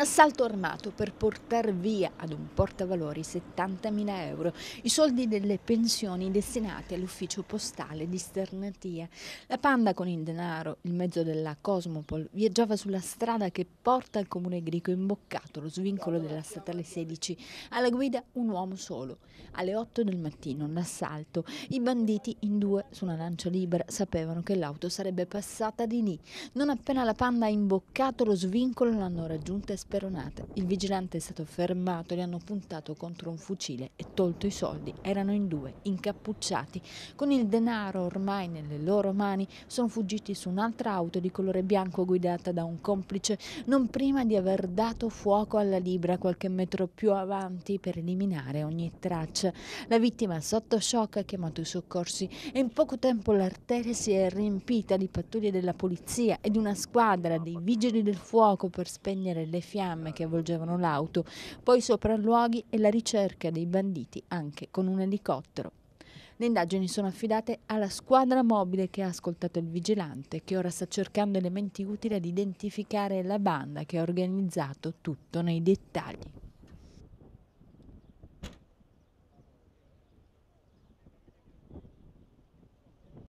assalto armato per portare via ad un portavalori 70.000 euro i soldi delle pensioni destinati all'ufficio postale di Sternatia. La panda con il denaro, il mezzo della Cosmopol, viaggiava sulla strada che porta al comune greco imboccato lo svincolo della statale 16. Alla guida un uomo solo. Alle 8 del mattino l'assalto. I banditi in due su una lancia libera sapevano che l'auto sarebbe passata di lì. Non appena la panda ha imboccato lo svincolo l'hanno raggiunta e speronate. Il vigilante è stato fermato, li hanno puntato contro un fucile e tolto i soldi. Erano in due, incappucciati. Con il denaro ormai nelle loro mani sono fuggiti su un'altra auto di colore bianco guidata da un complice, non prima di aver dato fuoco alla Libra qualche metro più avanti per eliminare ogni traccia. La vittima sotto shock ha chiamato i soccorsi e in poco tempo l'arteria si è riempita di pattuglie della polizia e di una squadra dei vigili del fuoco per spegnere le fiamme fiamme che avvolgevano l'auto, poi sopralluoghi e la ricerca dei banditi anche con un elicottero. Le indagini sono affidate alla squadra mobile che ha ascoltato il vigilante, che ora sta cercando elementi utili ad identificare la banda che ha organizzato tutto nei dettagli.